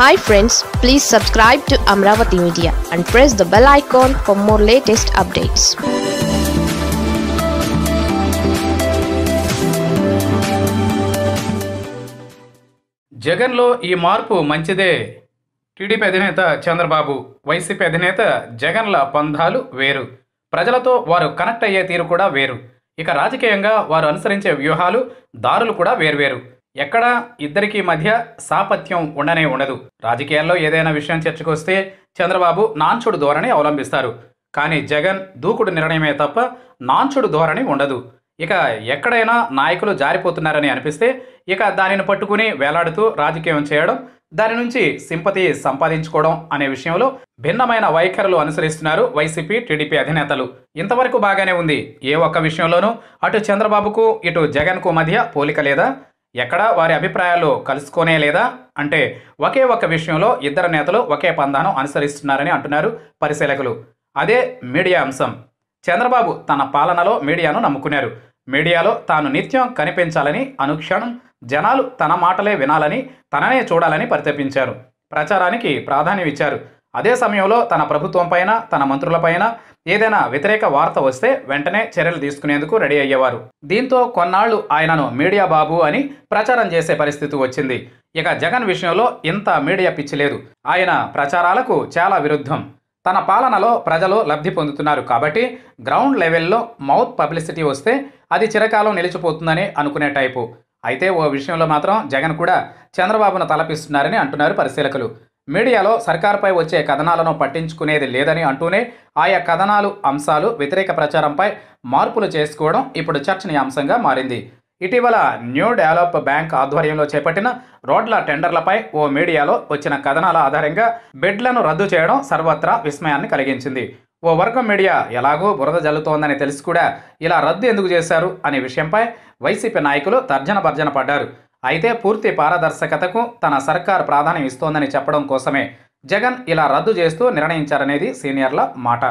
hi friends please subscribe to Amaravati media and press the bell icon for more latest updates జగన్లో ఈ మార్పు మంచిదే TDP అధినేత Chandrababu YCP అధినేత జగన్ల పంధాలు వేరు ప్రజలతో వారు కనెక్ట్ అయ్యే తీరు కూడా వేరు ఇక రాజకీయంగా వారు అనుసరించే వ్యూహాలు దారులు కూడా వేర్వేరు ఎక్కడా ఇద్దరికీ మధ్య సాపత్యం ఉండనే ఉండదు రాజకీయాల్లో ఏదైనా విషయం చర్చకొస్తే చంద్రబాబు నాంచుడు ధోరణి అవలంబిస్తారు కానీ జగన్ దూకుడు నిర్ణయమే తప్ప నాంచుడు ధోరణి ఉండదు ఇక ఎక్కడైనా నాయకులు జారిపోతున్నారని అనిపిస్తే ఇక దానిని పట్టుకుని వేలాడుతూ రాజకీయం చేయడం దాని నుంచి సింపతి సంపాదించుకోవడం అనే విషయంలో భిన్నమైన వైఖరులు అనుసరిస్తున్నారు వైసీపీ టీడీపీ అధినేతలు ఇంతవరకు బాగానే ఉంది ఏ ఒక్క విషయంలోనూ అటు చంద్రబాబుకు ఇటు జగన్కు మధ్య పోలిక లేదా ఎక్కడా వారి అభిప్రాయాలు కలుసుకునే లేదా అంటే ఒకే ఒక విషయంలో ఇద్దరు నేతలు ఒకే పందాను అనుసరిస్తున్నారని అంటున్నారు పరిశీలకులు అదే మీడియా అంశం చంద్రబాబు తన పాలనలో మీడియాను నమ్ముకున్నారు మీడియాలో తాను నిత్యం కనిపించాలని అనుక్షణం జనాలు తన మాటలే వినాలని తననే చూడాలని పరితపించారు ప్రచారానికి ప్రాధాన్యం ఇచ్చారు అదే సమయంలో తన ప్రభుత్వంపైన తన మంత్రులపైన ఏదైనా వ్యతిరేక వార్త వస్తే వెంటనే చర్యలు తీసుకునేందుకు రెడీ అయ్యేవారు దీంతో కొన్నాళ్లు ఆయనను మీడియా బాబు అని ప్రచారం చేసే పరిస్థితి వచ్చింది ఇక జగన్ విషయంలో ఇంత మీడియా పిచ్చి లేదు ఆయన ప్రచారాలకు చాలా విరుద్ధం తన పాలనలో ప్రజలు లబ్ధి పొందుతున్నారు కాబట్టి గ్రౌండ్ లెవెల్లో మౌత్ పబ్లిసిటీ వస్తే అది చిరకాలం నిలిచిపోతుందని అనుకునే టైపు అయితే ఓ విషయంలో మాత్రం జగన్ కూడా చంద్రబాబును తలపిస్తున్నారని అంటున్నారు పరిశీలకులు మీడియాలో సర్కార్పై వచ్చే కథనాలను పట్టించుకునేది లేదని అంటూనే ఆయా కథనాలు అంశాలు వ్యతిరేక ప్రచారంపై మార్పులు చేసుకోవడం ఇప్పుడు చర్చనీయాంశంగా మారింది ఇటీవల న్యూ డెవలప్ బ్యాంక్ ఆధ్వర్యంలో చేపట్టిన రోడ్ల టెండర్లపై ఓ మీడియాలో వచ్చిన కథనాల ఆధారంగా బిడ్లను రద్దు చేయడం సర్వత్రా విస్మయాన్ని కలిగించింది ఓ వర్గం మీడియా ఎలాగో బురద జల్లుతోందని తెలిసి కూడా ఇలా రద్దు ఎందుకు చేశారు అనే విషయంపై వైసీపీ నాయకులు తర్జన భర్జన పడ్డారు అయితే పూర్తి పారదర్శకతకు తన సర్కార్ ప్రాధాన్యం ఇస్తోందని చెప్పడం కోసమే జగన్ ఇలా రద్దు చేస్తూ నిర్ణయించారనేది సీనియర్ల మాట